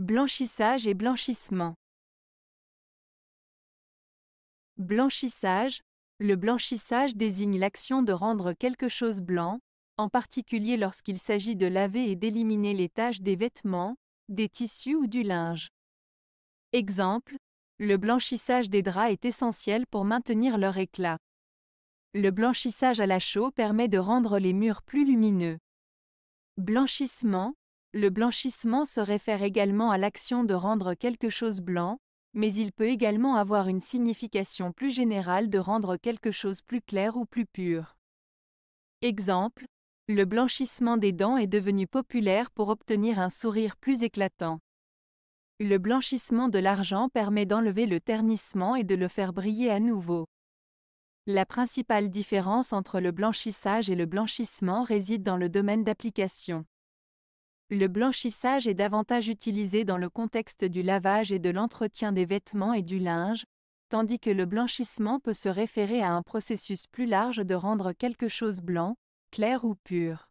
Blanchissage et blanchissement. Blanchissage. Le blanchissage désigne l'action de rendre quelque chose blanc, en particulier lorsqu'il s'agit de laver et d'éliminer les taches des vêtements, des tissus ou du linge. Exemple, le blanchissage des draps est essentiel pour maintenir leur éclat. Le blanchissage à la chaux permet de rendre les murs plus lumineux. Blanchissement, le blanchissement se réfère également à l'action de rendre quelque chose blanc, mais il peut également avoir une signification plus générale de rendre quelque chose plus clair ou plus pur. Exemple, le blanchissement des dents est devenu populaire pour obtenir un sourire plus éclatant. Le blanchissement de l'argent permet d'enlever le ternissement et de le faire briller à nouveau. La principale différence entre le blanchissage et le blanchissement réside dans le domaine d'application. Le blanchissage est davantage utilisé dans le contexte du lavage et de l'entretien des vêtements et du linge, tandis que le blanchissement peut se référer à un processus plus large de rendre quelque chose blanc, clair ou pur.